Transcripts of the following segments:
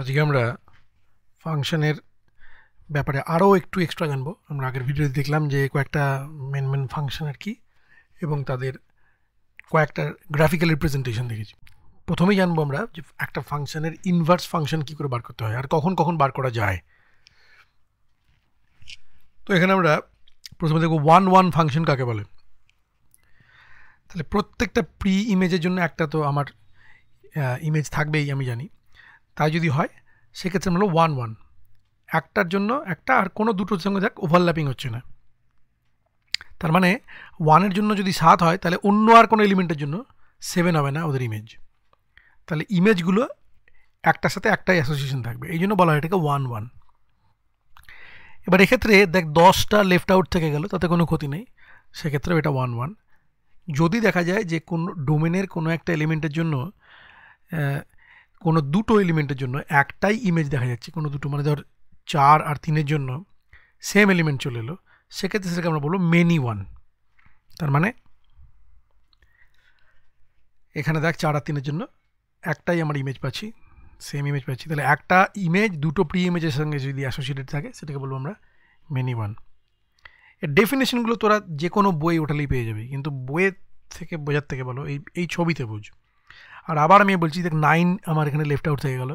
আজকে আমরা ফাংশনের ব্যাপারে আরও একটু এক্সট্রা জানবো আমরা আগের ভিডিওতে দেখলাম যে কয়েকটা মেন মেন ফাংশন আর কি এবং তাদের কয়েকটা গ্রাফিক্যাল রিপ্রেজেন্টেশন দেখেছি প্রথমেই জানবো আমরা যে একটা ফাংশনের ইনভার্স ফাংশন কী করে বার করতে হয় আর কখন কখন বার করা যায় তো এখানে আমরা প্রথমে দেখবো ওয়ান ওয়ান ফাংশন কাকে বলে তাহলে প্রত্যেকটা প্রি ইমেজের জন্য একটা তো আমার ইমেজ থাকবেই আমি জানি তাই যদি হয় সেক্ষেত্রে আমরা ওয়ান ওয়ান একটার জন্য একটা আর কোনো দুটোর সঙ্গে দেখ ওভারল্যাপিং হচ্ছে না তার মানে ওয়ানের জন্য যদি সাত হয় তাহলে অন্য আর কোনো এলিমেন্টের জন্য সেভেন হবে না ওদের ইমেজ তাহলে ইমেজগুলো একটার সাথে একটাই অ্যাসোসিয়েশন থাকবে এই জন্য বলা হয় এটাকে ওয়ান ওয়ান এবার এক্ষেত্রে দেখ দশটা লেফট আউট থেকে গেল তাতে কোনো ক্ষতি নেই সেক্ষেত্রেও এটা ওয়ান ওয়ান যদি দেখা যায় যে কোন ডোমেনের কোনো একটা এলিমেন্টের জন্য কোনো দুটো এলিমেন্টের জন্য একটাই ইমেজ দেখা যাচ্ছে কোনো দুটো মানে ধর চার আর তিনের জন্য সেম এলিমেন্ট চলে এলো সেক্ষেত্রে সেটাকে আমরা বলবো মেনি ওয়ান তার মানে এখানে দেখ চার আর তিনের জন্য একটাই আমার ইমেজ পাচ্ছি সেম ইমেজ পাচ্ছি তাহলে একটা ইমেজ দুটো প্রি ইমেজের সঙ্গে যদি অ্যাসোসিয়েটেড থাকে সেটাকে বলবো আমরা মেনি ওয়ান এর ডেফিনেশনগুলো তোরা যে কোনো বই ওঠালেই পেয়ে যাবি কিন্তু বইয়ের থেকে বোঝার থেকে বলো এই এই ছবিতে বুঝ আর আবার আমি বলছি দেখ নাইন আমার এখানে লেফট আউট থেকে গেল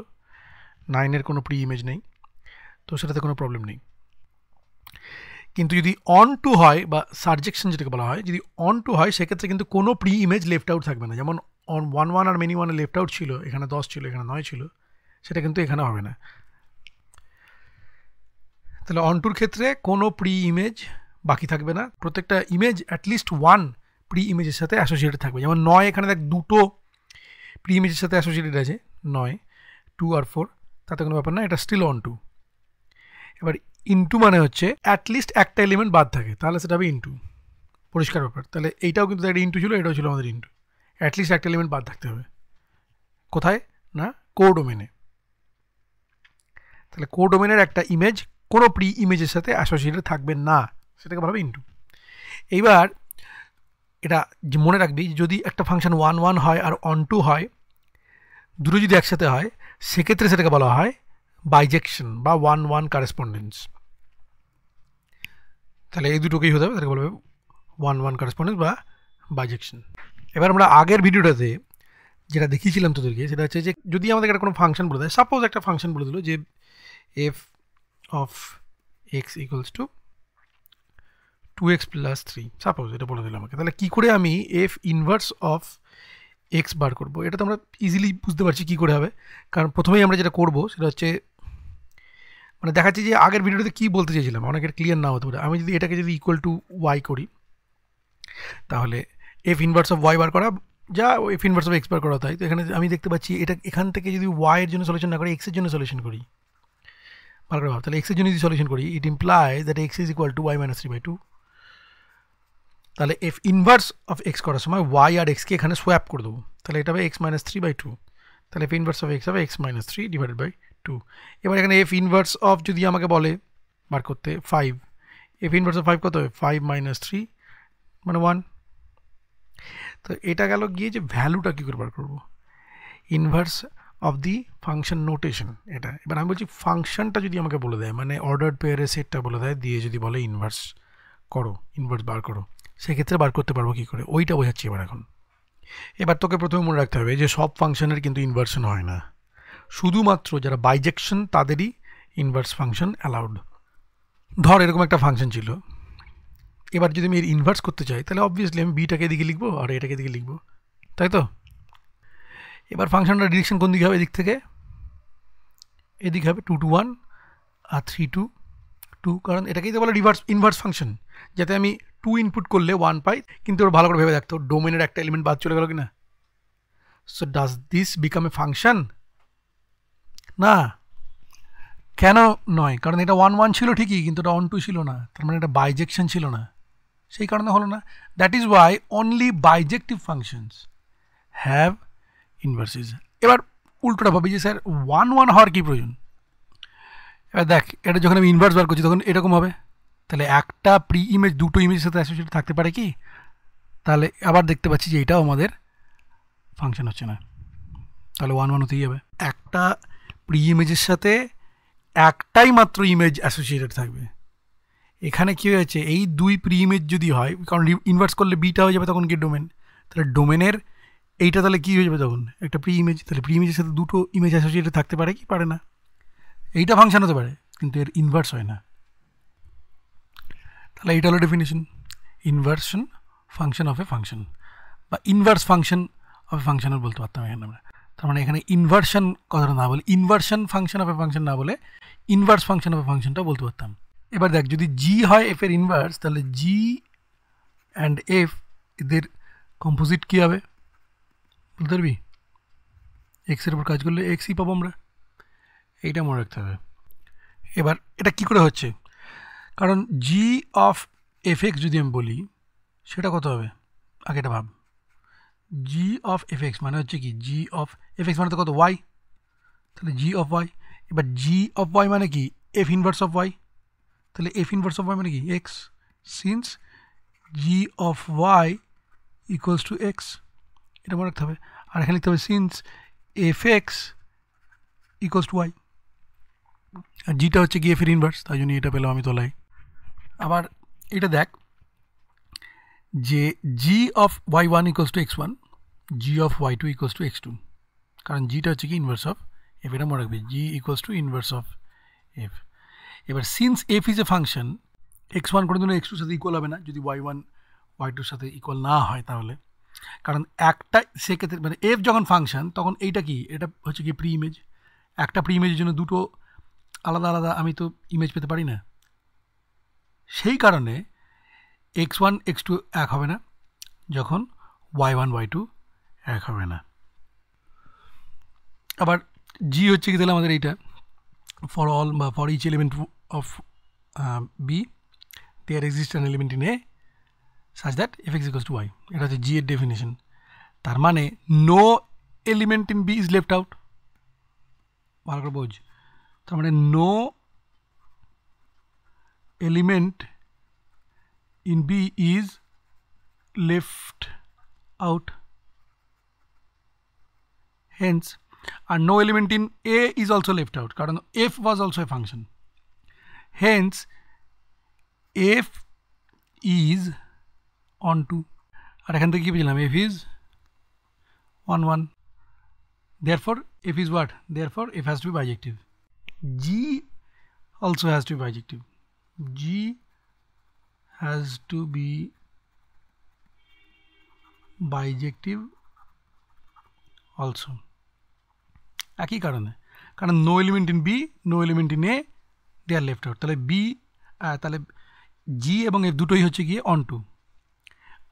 নাইনের কোনো প্রি ইমেজ নেই তো সেটাতে কোনো প্রবলেম নেই কিন্তু যদি অন টু হয় বা সাবজেকশন যেটাকে বলা হয় যদি অন টু হয় সেক্ষেত্রে কিন্তু কোনো প্রি ইমেজ লেফট আউট থাকবে না যেমন অন ওয়ান ওয়ান আর মেনি ওয়ানে লেফট আউট ছিল এখানে দশ ছিল এখানে নয় ছিল সেটা কিন্তু এখানে হবে না তাহলে অন টুর ক্ষেত্রে কোনো প্রি ইমেজ বাকি থাকবে না প্রত্যেকটা ইমেজ অ্যাটলিস্ট ওয়ান প্রি ইমেজের সাথে অ্যাসোসিয়েটেড থাকবে যেমন নয় এখানে দেখ দুটো প্রি ইমেজের সাথে অ্যাসোসিয়েটেড আছে নয় টু আর ফোর তাতে কোনো ব্যাপার না এটা স্টিল অন টু এবার ইনটু মানে হচ্ছে অ্যাটলিস্ট একটা এলিমেন্ট বাদ থাকে তাহলে সেটা হবে ইনটু পরিষ্কার ব্যাপার তাহলে এইটাও কিন্তু একটা ইনটু ছিল এটাও ছিল আমাদের ইনটু অ্যাটলিস্ট একটা এলিমেন্ট বাদ থাকতে হবে কোথায় না কোডোমেনে তাহলে কোডোমেনের একটা ইমেজ কোনো প্রি ইমেজের সাথে অ্যাসোসিয়েটেড থাকবে না সেটাকে বলা হবে ইনটু এইবার এটা মনে রাখবি যদি একটা ফাংশন ওয়ান ওয়ান হয় আর অন টু হয় দুrowData একসাথে হয় সে ক্ষেত্রে সেটাকে বলা হয় বাইজেকশন বা ওয়ান ওয়ান করেসপন্ডেন্স তাহলে এই দুটোকই হয়ে যাবে এটাকে বলা হবে ওয়ান ওয়ান করেসপন্ডেন্স বা বাইজেকশন এবার আমরা আগের ভিডিওটাতে যেটা দেখিয়েছিলামtodolist সেটা হচ্ছে যে যদি আমাদের একটা কোনো ফাংশন বলে দেয় सपोज একটা ফাংশন বলে দিল যে f of x = 2x + 3 suppose এটা বলে দিল আমাকে তাহলে কি করে আমি f ইনভার্স অফ x বার করব এটা তো আমরা ইজিলি বুঝতে পারছি কি করে হবে কারণ প্রথমেই আমরা যেটা করব সেটা হচ্ছে মানে দেখাচ্ছি যে আগের ভিডিওতে কি বলতে চেয়েছিলাম অনেকে এটা ক্লিয়ার নাও হতে পারে আমি যদি এটাকে যদি ইকুয়াল টু y করি তাহলে f ইনভার্স অফ y বার করা যা f ইনভার্স অফ x বার করা था তাই তো এখানে আমি দেখতে পাচ্ছি এটা এখান থেকে যদি y এর জন্য সলিউশন না করি x এর জন্য সলিউশন করি পারবে ভালো তাহলে x এর জন্য যদি সলিউশন করি it implies that x = y - 3/2 তাহলে f ইনভার্স অফ x কর আসলে y আর x কে এখানে সোয়াপ করে দেব তাহলে এটা হবে x - 3 / 2 তাহলে f ইনভার্স অফ x হবে x - 3 / 2 এবার এখানে f ইনভার্স অফ যদি আমাকে বলে বার করতে 5 f ইনভার্স অফ 5 কত হবে 5 - 3 মানে 1 তো এটা গেল গিয়ে যে ভ্যালুটা কি করে বার করব inverse of the function notation এটা এবার আমি বলছি ফাংশনটা যদি আমাকে বলে দেয় মানে অর্ডারড পেয়ারের সেটটা বলে দেয় দিয়ে যদি বলে ইনভার্স করো ইনভার্স বার করো সেক্ষেত্রে বার করতে পারবো কী করে ওইটা বোঝাচ্ছি এবার এখন এবার তোকে প্রথমে মনে রাখতে হবে যে সব ফাংশনের কিন্তু ইনভার্সন হয় না শুধুমাত্র যারা বাইজেকশন তাদেরই ইনভার্স ফাংশন অ্যালাউড ধর এরকম একটা ফাংশন ছিল এবার যদি আমি এর ইনভার্স করতে চাই তাহলে অবভিয়াসলি আমি বিটাকে এদিকে লিখবো আর এটাকে এদিকে লিখবো তাই তো এবার ফাংশনটা ডিরেকশন কোন দিকে হবে এদিক থেকে এদিকে হবে টু টু ওয়ান আর থ্রি টু টু কারণ এটাকেই তো বলে রিভার্স ইনভার্স ফাংশন যাতে আমি টু ইনপুট করলে 1 পাই কিন্তু ওর ভালো করে দেখো ডোমেনের একটা এলিমেন্ট বাদ চলে গেল কি না so does this become a function না কেন নয় কারণ এটা 1 1 ছিল ঠিকই কিন্তু এটা অন টু ছিল না তার মানে এটা বাইজেকশন ছিল না সেই কারণে হলো না that is why only bijective functions have inverses এবার উল্টোটা ভাবি স্যার 1 1 হওয়ার কি প্রয়োজন এবার দেখ এটা যখন আমি ইনভার্স বার করি তখন এরকম হবে তাহলে একটা প্রি ইমেজ দুটো ইমেজের সাথে অ্যাসোসিয়েট থাকতে পারে কি তাহলে আবার দেখতে পাচ্ছি যে এটাও আমাদের ফাংশন হচ্ছে না তাহলে ওয়ান ওয়ান হতেই যাবে একটা প্রি ইমেজের সাথে একটাই মাত্র ইমেজ অ্যাসোসিয়েটেড থাকবে এখানে কী হয়েছে এই দুই প্রি ইমেজ যদি হয় কারণ ইনভার্স করলে বিটা হয়ে যাবে তখন কি ডোমেন তাহলে ডোমেনের এইটা তাহলে কী হয়ে যাবে তখন একটা প্রি ইমেজ তাহলে প্রি ইমেজের সাথে দুটো ইমেজ অ্যাসোসিয়েটেড থাকতে পারে কি পারে না এইটা ফাংশন হতে পারে কিন্তু এর ইনভার্স হয় না তাহলে এটা হল definition inversion function of a function but inverse function of a function বলা বলতে বতাম তাহলে এখানে ইনভার্সন কথাটা না বলে inversion function of a function না বলে ইনভার্স ফাংশন অফ এ ফাংশনটা বলতে বতাম এবার দেখ যদি জি হয় এফ এর ইনভার্স তাহলে জি এন্ড এফ এদের কম্পোজিট কি হবে 보도록 ভি এক্স এর উপর কাজ করলে এক্সই পাব আমরা এইটা মনে রাখতে হবে এবার এটা কি করে হচ্ছে আর g অফ fx যদি আমরা বলি সেটা কত হবে আগেটা ভাব g অফ fx মানে হচ্ছে কি g অফ fx মানে কত y তাহলে g অফ y এবার g অফ y মানে কি f ইনভার্স অফ y তাহলে f ইনভার্স অফ y মানে কি x since g of y equals to x এটা মনে রাখ তবে আর এখানে লিখতে হবে সিন্স fx = y আর g টা হচ্ছে কি f ইনভার্স তাই উনি এটা پہলো আমি তোলাই আবার এটা দেখ যে g of y one equals to x one g of y two equals to x two কারণ জিটা হচ্ছে কি ইনভার্স অফ এফ এটা মনে রাখবে g equals to inverse of f এবার since f is a function x one কোনো দিনও এক্স টুর সাথে ইকুয়াল হবে না যদি ওয়াই ওয়ান ওয়াই টুর সাথে ইকুয়াল না হয় তাহলে কারণ একটা সেক্ষেত্রে মানে এফ যখন ফাংশন তখন এইটা কি এটা হচ্ছে কি প্রি ইমেজ একটা প্রি ইমেজের জন্য দুটো আলাদা আলাদা আমি তো ইমেজ পেতে পারি না সেই কারণে x1 x2 এক হবে না যখন y1 y2 এক হবে না আবার g হচ্ছে কি তাহলে আমাদের এইটা for all for each element of b there exist an element in a such that f x = y এটা হচ্ছে g এর डेफिनेशन তার মানে no element in b is left out মালকড়বোজ তাহলে no element in B is left out hence and no element in A is also left out কারণ F was also a function hence F is onto F is 1 1 therefore F is what therefore F has to be bijective G also has to be bijective G has to be bijective also একই কারণে কারণ no element in B no element in A they are left out তাহলে B তাহলে g এবং F দুটোই হচ্ছে গিয়ে on two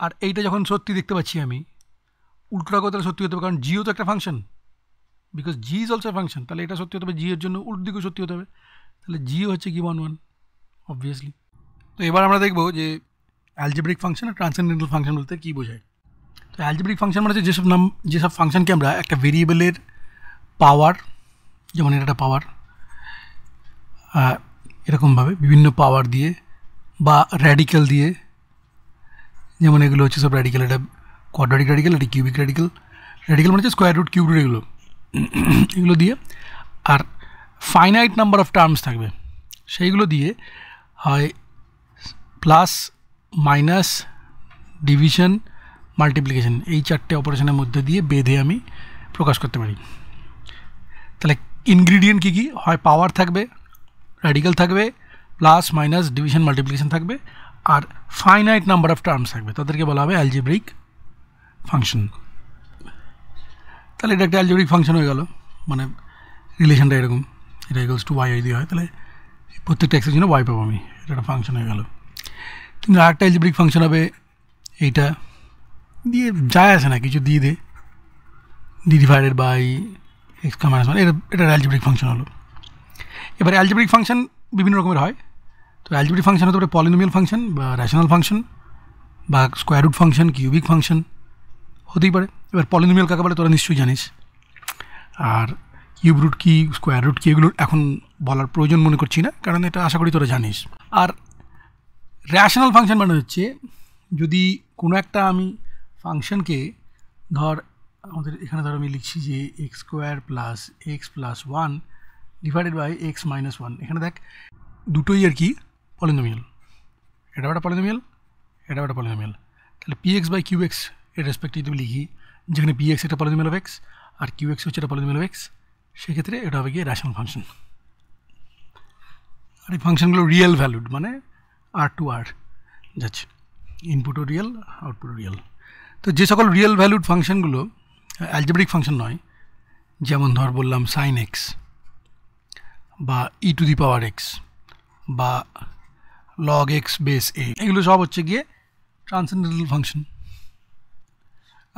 আর এইটা যখন সত্যি দেখতে পাচ্ছি আমি উল্টোটা করে তাহলে সত্যি হতে হবে কারণ জিও তো একটা function because g is also function তাহলে এটা সত্যি হতে হবে জি এর জন্য উল্টো দিকেও সত্যি হতে হবে তাহলে জিও হচ্ছে কি ওয়ান ওয়ান অবশ্যই তো এবার আমরা দেখব যে অ্যালজেব্রিক ফাংশন আর ট্রানসেন্ডেন্টাল ফাংশন বলতে কি বোঝায় তো অ্যালজেব্রিক ফাংশন মানে যে সব নাম যে সব ফাংশন ক্যামেরা একটা ভেরিয়েবলের পাওয়ার যেমন এটা একটা পাওয়ার আর এরকম ভাবে বিভিন্ন পাওয়ার দিয়ে বা রেডিক্যাল দিয়ে যেমন এগুলো হচ্ছে সব রেডিক্যাল রেড ক্বয়াড্রেটিক রেডিক্যাল আর কিউবিক রেডিক্যাল রেডিক্যাল মানে স্কোয়ার রুট কিউব রুট এগুলো এগুলো দিয়ে আর ফাইনাইট নাম্বার অফ টার্মস থাকবে সেইগুলো দিয়ে হাই প্লাস মাইনাস ডিভিশন মাল্টিপ্লিকেশন এই চারটি অপারেশন এর মধ্যে দিয়ে বিদে আমি প্রকাশ করতে পারি তাহলে ইনগ্রেডিয়েন্ট কি কি হয় পাওয়ার থাকবে √ থাকবে প্লাস মাইনাস ডিভিশন মাল্টিপ্লিকেশন থাকবে আর ফাইনাইট নাম্বার অফ টার্মস থাকবে তাদেরকে বলা হবে অ্যালজেব্রিক ফাংশন তাহলে এটা একটা অ্যালজেব্রিক ফাংশন হয়ে গেল মানে রিলেশনটা এরকম এটা ইকুয়াল টু y এই ধ্যাতেলে প্রত্যেকটা এক্সের জন্য ওয়াই পাবো আমি এটা একটা ফাংশন হয়ে গেল কিন্তু আরেকটা এলজিব্রিক ফাংশন হবে এইটা দিয়ে যায় আসে না কিছু দিয়ে they divided by x minus one এটা এটা অ্যালজিব্রিক ফাংশন হলো এবারে অ্যালজিব্রিক ফাংশন বিভিন্ন রকমের হয় তো অ্যালজিব্রিক ফাংশন হতে পারে পলিনোমিয়াল ফাংশন বা রেশনাল ফাংশন বা square root function cubic function হতেই পারে এবার পলিনোমিয়াল কাকে বলে তোরা নিশ্চয়ই জানিস আর y√ কি স্কোয়ার √ কি √ এখন বলার প্রয়োজন মনে করছি না কারণ এটা আশা করি তোরা জানিস আর রেশিওনাল ফাংশন মানে হচ্ছে যদি কোনো একটা আমি ফাংশন কে ধর আমাদের এখানে ধর আমি লিখছি যে x² + x + 1 / x - 1 এখানে দেখ দুটোই আর কি পলিনোমিয়াল এটা এটা পলিনোমিয়াল এটা এটা পলিনোমিয়াল তাহলে px / qx এ রেসপেক্টিভ লিখি যেখানে px এটা পলিনোমিয়াল অফ x আর qx হচ্ছে এটা পলিনোমিয়াল অফ x সেক্ষেত্রে এটা হবে গিয়ে রেশন ফাংশন আর এই ফাংশনগুলো রিয়েল ভ্যালুড মানে আর টু আর যাচ্ছে ইনপুটও রিয়েল আউটপুটও রিয়েল তো যে সকল রিয়েল ভ্যালুড ফাংশনগুলো অ্যালজেব্রিক ফাংশন নয় যেমন ধর বললাম সাইন এক্স বা e to the power x বা লগ এক্স বেস এ এগুলো সব হচ্ছে গিয়ে ট্রান্সেন্ডেন্টাল ফাংশন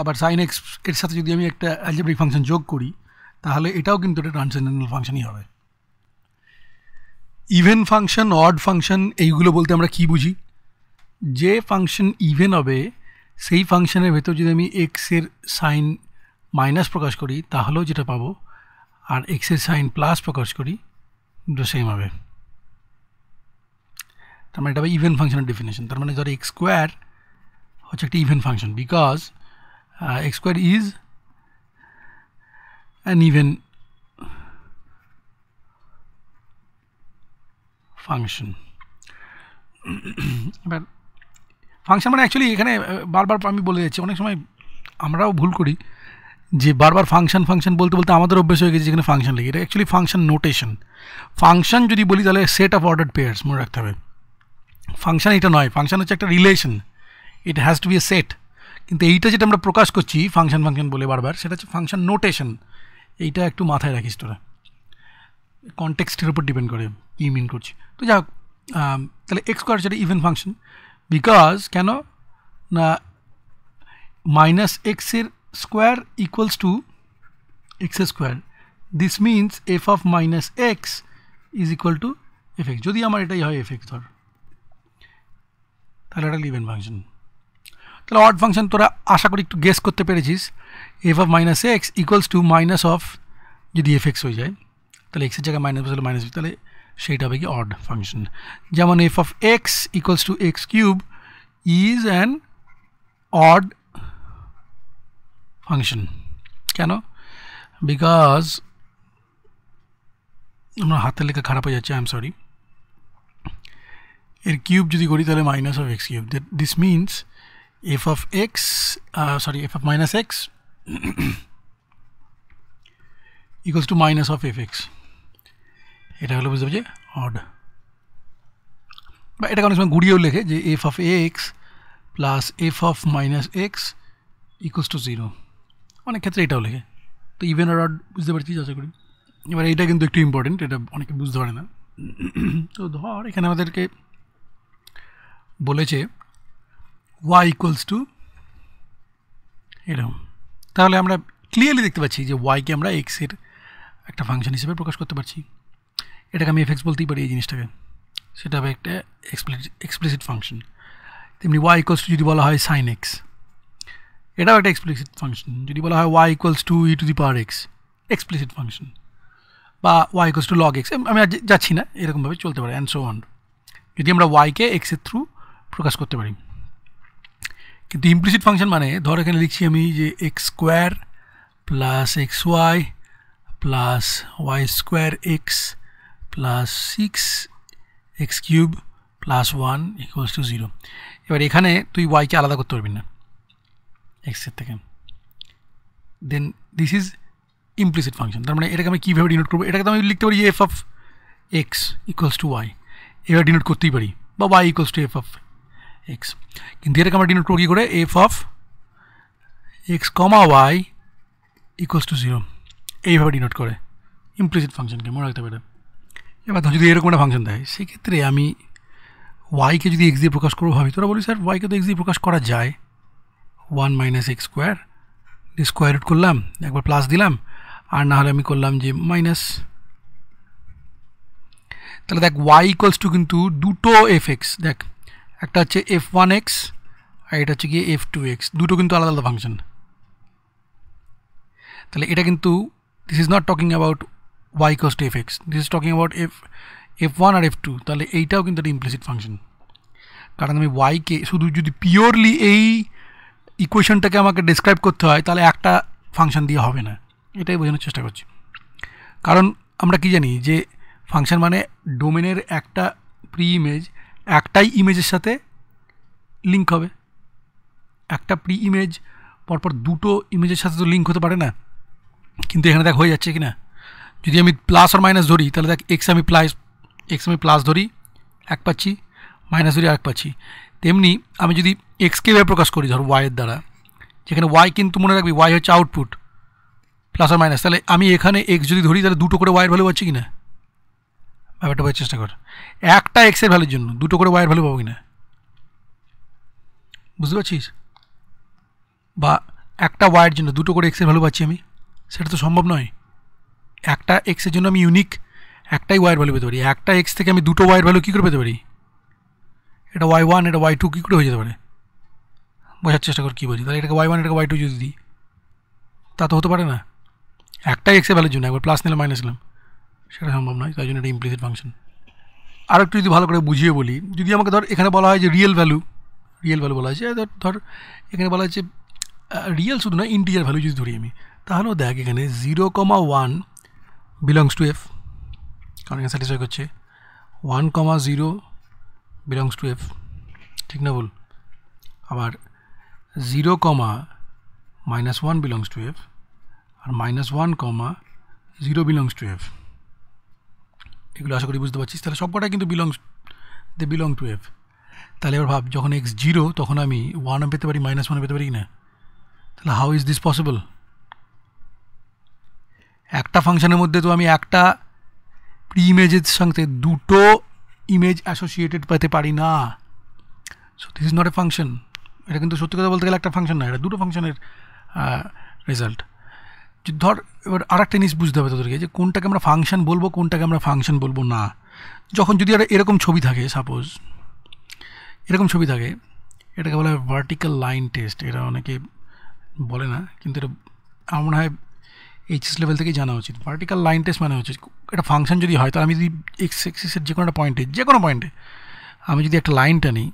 আবার সাইন এক্স এর সাথে যদি আমি একটা অ্যালজেব্রিক ফাংশন যোগ করি তাহলে এটাও কিন্তু একটা ট্রানসেন্ডেন্টাল ফাংশনই হবে ইভেন ফাংশন অড ফাংশন এইগুলো বলতে আমরা কি বুঝি যে ফাংশন ইভেন হবে সেই ফাংশনের ভেতর যদি আমি x এর সাইন माइनस প্রকাশ করি তাহলেও যেটা পাবো আর x এর সাইন প্লাস প্রকাশ করি দুটো सेम হবে তার মানে এটা ইভেন ফাংশনের ডেফিনিশন তার মানে যখন x স্কয়ার হচ্ছে একটা even function because x square is and even function but function মানে অ্যাকচুয়ালি এখানে বারবার আমি বলে যাচ্ছি অনেক সময় আমরাও ভুল করি যে বারবার ফাংশন ফাংশন বলতে বলতে আমাদের অভ্যেস হয়ে গেছে যেখানে ফাংশন লিখি এটা অ্যাকচুয়ালি ফাংশন নোটেশন ফাংশন যদি বলি তাহলে সেট অফ অর্ডার পেয়ার্স মনে রাখতে হবে ফাংশন এটা নয় ফাংশন হচ্ছে একটা relation it has to be a set কিন্তু এইটা যেটা আমরা প্রকাশ করছি ফাংশন ফাংশন বলে বারবার সেটা হচ্ছে ফাংশন নোটেশন এটা একটু মাথায় রাখিস তোরা কনটেক্সট এর উপর ডিপেন্ড করে কি মিন করছে তো যাও তাহলে x স্কয়ার যেটা ইভেন ফাংশন বিকজ কেন না -x এর square equals to x square this means f of -x = f(x) যদি আমার এটাই হয় f(x) তাহলে এটা ইভেন ফাংশন তাহলে অড ফাংশন তোরা আশা করি একটু গেস করতে পেরেছিস f of minus x equals to minus of যদি এফ এক্স হয়ে যায় তাহলে এক্সের জায়গায় মাইনাস বসালে মাইনাস তাহলে সেইটা হবে কি অড ফাংশন যেমন f of x equals to x cube is an odd function কেন বিকজ আমার হাতের লেখা খারাপ হয়ে যাচ্ছে আই এম সরি এর কিউব যদি করি তাহলে minus of x cube this means f(x) sorry f(-x) = -f(x) এটা হলো বুঝলে অড ভাই এটা কোনসম গুড়িও লিখে যে f(x) + f(-x) = 0 অনেক ক্ষেত্রে এটাও লাগে তো ইভেন অর অড বুঝজবে কিছু যা আছে কিন্তু এবারে এটা কিন্তু একটু ইম্পর্টেন্ট এটা অনেকে বুঝতে পারে না তো ধর এখানে আমাদেরকে বলেছে y = এখন তাহলে আমরা ক্লিয়ারলি দেখতে পাচ্ছি যে y কে আমরা x এর একটা ফাংশন হিসেবে প্রকাশ করতে পারছি এটাকে আমি f(x) বলতেই পারি এই জিনিসটাকে সেটা হবে একটা এক্সপ্লিসিট এক্সপ্লিসিট ফাংশন তেমনি y = 2 বলা হয় sin(x) এটা একটা এক্সপ্লিসিট ফাংশন যদি বলা হয় y = e ^ x explicit function বা y = log(x) আমি যাচ্ছি না এরকম ভাবে চলতে পারে এন্ড সো অন যদি আমরা y কে x এর থ্রু প্রকাশ করতে পারি কিন্তু ইমপ্লিসিট ফাংশন মানে ধর এখানে লিখছি আমি যে x² + xy + y²x + 6x³ + 1 = 0 এবার এখানে তুই y কে আলাদা করে তোরবি না x এর থেকে then this is implicit function তার মানে এটাকে আমি কি ভাবে ডিনোট করব এটাকে আমি লিখতে পারি f(x) = y এটা ডিনোট করতেই পারি বা y = f(x) x কিন্ত এর কমান্ডিনোট করি করে f of x, y = 0 এই ভাবে ডিনোট করে ইমপ্রিসিট ফাংশন কে আমরা রাখতাম এটা এবার ধর যদি এরকম একটা ফাংশন থাকে সে ক্ষেত্রে আমি y কে যদি x দিয়ে প্রকাশ করব ভাবে তোরা বলি স্যার y কে তো x দিয়ে প্রকাশ করা যায় 1 - x² ডি স্কয়ারট করলাম একবার প্লাস দিলাম আর না হলে আমি করলাম যে মাইনাস তাহলে দেখ y = কিন্তু দুটো f x দেখ একটা হচ্ছে এফ ওয়ান এক্স আর এটা হচ্ছে গিয়ে এফ টু এক্স দুটো কিন্তু আলাদা আলাদা ফাংশন তাহলে এটা কিন্তু this is not talking about y cost f x this is talking about f f one আর এফ টু তাহলে এইটাও কিন্তু একটা ইমপ্লিসিট ফাংশন কারণ আমি ওয়াইকে শুধু যদি পিওরলি এই ইকুয়েশনটাকে আমাকে ডিসক্রাইব করতে হয় তাহলে একটা ফাংশন দিয়ে হবে না এটাই বোঝানোর চেষ্টা করছি কারণ আমরা কি জানি যে ফাংশন মানে ডোমেনের একটা প্রি ইমেজ একটা ইমেজের সাথে লিংক হবে একটা প্রি ইমেজ পরপর দুটো ইমেজের সাথে তো লিংক হতে পারে না কিন্তু এখানে দেখ হয়ে যাচ্ছে কি না যদি আমি প্লাস আর মাইনাস দড়ি তাহলে দেখ x আমি প্লাস x আমি প্লাস দড়ি একপাচ্ছি মাইনাস দড়ি আরেকপাচ্ছি তেমনি আমি যদি x কে ব্যাপারে প্রকাশ করি ধর y এর দ্বারা যেখানে y কিন্তু মনে রাখবি y হচ্ছে আউটপুট প্লাস আর মাইনাস তাহলে আমি এখানে x যদি দড়ি তাহলে দুটো করে ওয়ায়ার বেরিয়ে যাচ্ছে কি না ব্যাপারটা বোঝার চেষ্টা কর একটা এক্সের ভ্যালুর জন্য দুটো করে ওয়াইয়ের ভ্যালু পাবো কিনা বুঝতে পারছিস বা একটা ওয়াইয়ের জন্য দুটো করে এক্সের ভ্যালু পাচ্ছি আমি সেটা তো সম্ভব নয় একটা এক্সের জন্য আমি ইউনিক একটাই ওয়াইয়ের ভ্যালু পেতে পারি একটা এক্স থেকে আমি দুটো ওয়াইয়ের ভ্যালু কী করে পেতে পারি এটা ওয়াই ওয়ান এটা ওয়াই টু কী করে হয়ে যেতে পারে বোঝার চেষ্টা কর কী বলছি তাহলে এটাকে ওয়াই ওয়ান এটাকে ওয়াই টু যদি দিই তা তো হতে পারে না একটাই এক্সের ভ্যালুর জন্য একবার প্লাস নিলাম মাইনাস নিলাম সেটা সম্ভব নয় তাই জন্য এটা ইমপ্লিসিট ফাংশন আর একটু যদি ভালো করে বুঝিয়ে বলি যদি আমাকে ধর এখানে বলা হয় যে রিয়েল ভ্যালু রিয়েল ভ্যালু বলা হয়েছে ধর ধর এখানে বলা হয়েছে রিয়েল শুধু না ইন্টিজার ভ্যালু যদি ধরি আমি তাহলেও দেখ এখানে zero comma one belongs to f কারণ এখানে স্যাটিসফাই করছে one comma zero belongs to f ঠিক না বল আবার zero comma minus one belongs to f আর minus one comma zero belongs to f কিগুলো আসলে করে বুঝতে পারছিস তাহলে সবটা কিন্তু বিলongs দে বিলং টু এফ তাহলে ওর ভাব যখন x 0 তখন আমি 1 এর ভেতারে -1 এর ভেতারে কিনা তাহলে হাউ ইজ দিস পসিবল একটা ফাংশনের মধ্যে তো আমি একটা প্রি ইমেজ এর সাথে দুটো ইমেজ অ্যাসোসিয়েটেড করতে পারি না so this is not a function এটা কিন্তু সত্যি কথা বলতে গেলে একটা ফাংশন না এটা দুটো ফাংশনের রেজাল্ট যুধর আবার আরেকটানিজ বুঝদেব তাহলে যে কোনটাকে আমরা ফাংশন বলবো কোনটাকে আমরা ফাংশন বলবো না যখন যদি এরকম ছবি থাকে সাপোজ এরকম ছবি থাকে এটাকে বলা হয় ভার্টিক্যাল লাইন টেস্ট এরা অনেকে বলে না কিন্তু এটা আমাদের এইচএস লেভেল থেকে জানা উচিত ভার্টিক্যাল লাইন টেস্ট মানে হচ্ছে একটা ফাংশন যদি হয় তো আমি যদি এক্স অ্যাক্সিসের যেকোনো একটা পয়েন্টে যেকোনো পয়েন্টে আমি যদি একটা লাইন টানি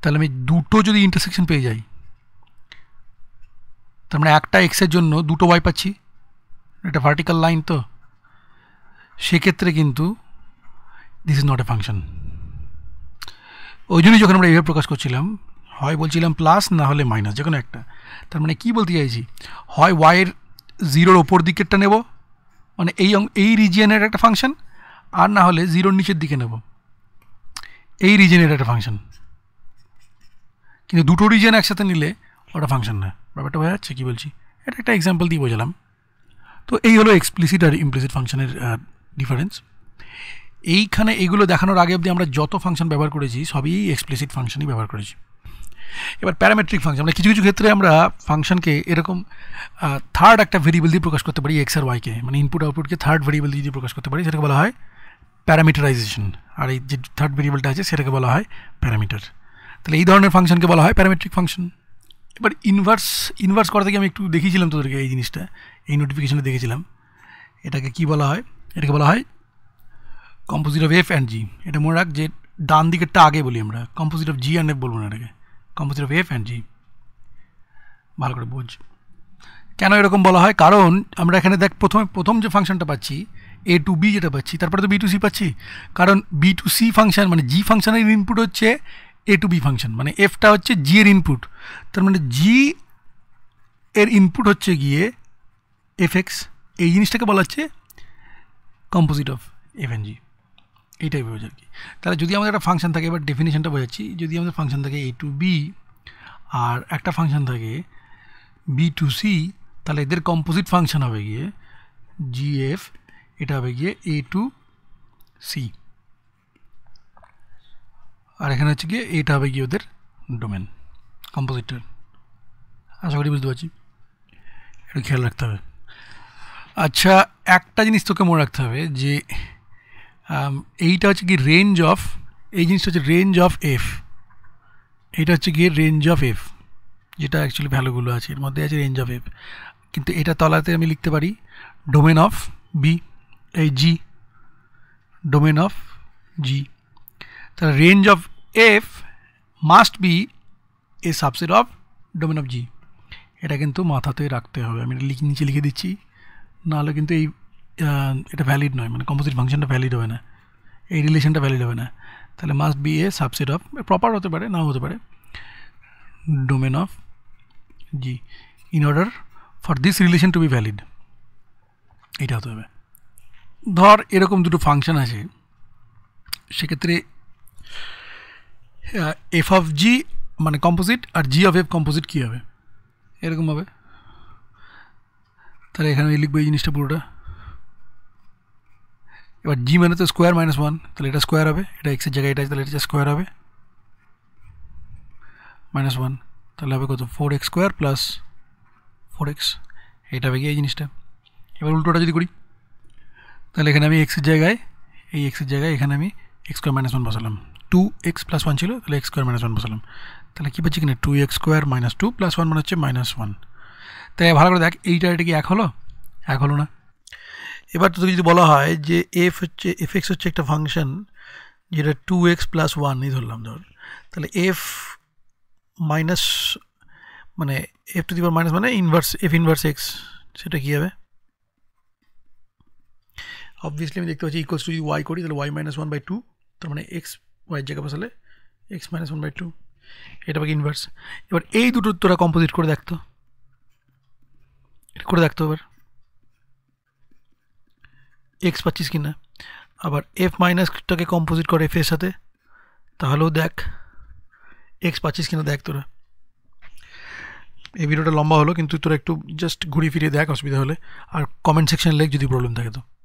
তাহলে আমি দুটো যদি ইন্টারসেকশন পেয়ে যাই তার মানে একটা এক্সের জন্য দুটো ওয়াই পাচ্ছি এটা ভার্টিক্যাল লাইন তো সেক্ষেত্রে কিন্তু this is not a function ওই জন্যই যখন আমরা এভাবে প্রকাশ করছিলাম হয় বলছিলাম প্লাস না হলে মাইনাস যে কোনো একটা তার মানে কি বলতে চাইছি হয় ওয়াইয়ের জিরোর ওপর দিকেরটা নেব মানে এই এই রিজিয়নের একটা ফাংশন আর না হলে জিরোর নিচের দিকে নেব এই রিজিয়নের একটা ফাংশন কিন্তু দুটো রিজিয়ন একসাথে নিলে ওটা ফাংশন না ব্যাপারটা ওয়া চকি বলছি একটা একটা एग्जांपल দিই বোঝালাম তো এই হলো এক্সপ্লিসিট আর ইমপ্লিসিট ফাংশনের ডিফারেন্স এইখানে এগুলো দেখানোর আগে অবধি আমরা যত ফাংশন ব্যবহার করেছি সবই এক্সপ্লিসিট ফাংশনই ব্যবহার করেছি এবার প্যারামেট্রিক ফাংশন মানে কিছু কিছু ক্ষেত্রে আমরা ফাংশনকে এরকম থার্ড একটা ভেরিয়েবল দিয়ে প্রকাশ করতে পারি x আর y কে মানে ইনপুট আউটপুট কে থার্ড ভেরিয়েবল দিয়ে প্রকাশ করতে পারি সেটাকে বলা হয় প্যারামিটারাইজেশন আর এই যে থার্ড ভেরিয়েবলটা আছে সেটাকে বলা হয় প্যারামিটার তাহলে এই ধরনের ফাংশনকে বলা হয় প্যারামেট্রিক ফাংশন এবার ইনভার্স ইনভার্স করা থেকে আমি একটু দেখিয়েছিলাম তোদেরকে এই জিনিসটা এই নোটিফিকেশানে দেখেছিলাম এটাকে কি বলা হয় এটাকে বলা হয় composite of f and g এটা মনে রাখ যে ডান দিকেরটা আগে বলি আমরা composite of g and f বলবো না এটাকে composite of f and g ভালো করে বোঝ কেন এরকম বলা হয় কারণ আমরা এখানে দেখ প্রথমে প্রথম যে ফাংশনটা পাচ্ছি এ টু বি যেটা পাচ্ছি তারপরে তো বি টু সি পাচ্ছি কারণ বি টু সি ফাংশন মানে জি ফাংশনের ইনপুট হচ্ছে এ টু বি ফাংশন মানে এফটা হচ্ছে জি এর ইনপুট তার মানে জি এর ইনপুট হচ্ছে গিয়ে এফ এক্স এই জিনিসটাকে বলা হচ্ছে composite of f and g এইটাই বোঝা আর কি তাহলে যদি আমাদের একটা ফাংশন থাকে এবার ডেফিনেশনটা বোঝাচ্ছি যদি আমাদের ফাংশন থাকে এ টু বি আর একটা ফাংশন থাকে বি টু সি তাহলে এদের কম্পোজিট ফাংশন হবে গিয়ে জি এফ এটা হবে গিয়ে এ টু সি আর এখানে হচ্ছে গিয়ে এইটা হবে গিয়ে ওদের ডোমেন কম্পোজিটার আশা করি বুঝতে পারছি এটা খেয়াল রাখতে হবে আচ্ছা একটা জিনিস তোকে মনে রাখতে হবে যে এইটা হচ্ছে কি রেঞ্জ অফ এই জিনিসটা হচ্ছে রেঞ্জ অফ এফ এটা হচ্ছে গিয়ে রেঞ্জ অফ এফ যেটা অ্যাকচুয়ালি ভ্যালুগুলো আছে এর মধ্যে আছে রেঞ্জ অফ এফ কিন্তু এটা তলাতে আমি লিখতে পারি ডোমেন অফ বি এই g domain of g range of f must be a subset of domain of g এটা কিন্তু মাথায় তোই রাখতে হবে আমি লিখে নিচে লিখে দিচ্ছি নালে কিন্তু এই এটা वैलिड নয় মানে কম্পোজিট ফাংশনটা वैलिड হবে না এই রিলেশনটা वैलिड হবে না তাহলে must be a subset of proper হতে পারে নাও হতে পারে domain of g in order for this relation to be valid এটা হতে হবে ধর এরকম দুটো ফাংশন আছে সেক্ষেত্রে f of g মানে কম্পোজিট আর g of f কম্পোজিট কি হবে এরকম ভাবে তাহলে এখানে আমি লিখব এই জিনিসটা পুরোটা এবার g মানে তো स्क्वायर মাইনাস 1 তাহলে t স্কয়ার হবে এটা x এর জায়গায় এটা তাহলে t স্কয়ার হবে মাইনাস 1 তাহলে হবে কত 4x স্কয়ার প্লাস 4x এটা বাকি এই জিনিসটা এবার উল্টোটা যদি করি তাহলে এখানে আমি x এর জায়গায় এই x এর জায়গায় এখানে আমি x স্কয়ার মাইনাস 1 বসলাম 2x+1 ছিল তাহলে x2 - 1 বসলাম তাহলে কি পাচ্ছি কেন 2x2 - 2 + 1 মানে হচ্ছে -1 তা ভালো করে দেখ a টা কি এক হলো এক হলো না এবারে যদি যদি বলা হয় যে f হচ্ছে fx হচ্ছে একটা ফাংশন যেটা 2x + 1 নি ধরলাম ধর তাহলে f - মানে f টু দি পাওয়ার - মানে ইনভার্স f ইনভার্স x সেটা কি হবে obviously আমি দেখতে পাচ্ছি ইকুয়ালস টু y কোড ইটলে y - 1 / 2 তার মানে x w edge capacle x - 1 / 2 এটা বাকি ইনভার্স এবারে এই দুটো উত্তরটা কম্পোজিট করে দেখ তো এরকম দেখ তো x 25 কিনা আবার f - কেটাকে কম্পোজিট করে f এর সাথে তাহলে দেখ x 25 কিনা দেখ তোরা এই ভিডিওটা লম্বা হলো কিন্তু তোরা একটু জাস্ট ঘুরে ফিরে দেখ অসুবিধা হলে আর কমেন্ট সেকশনে লেখ যদি প্রবলেম থাকে তো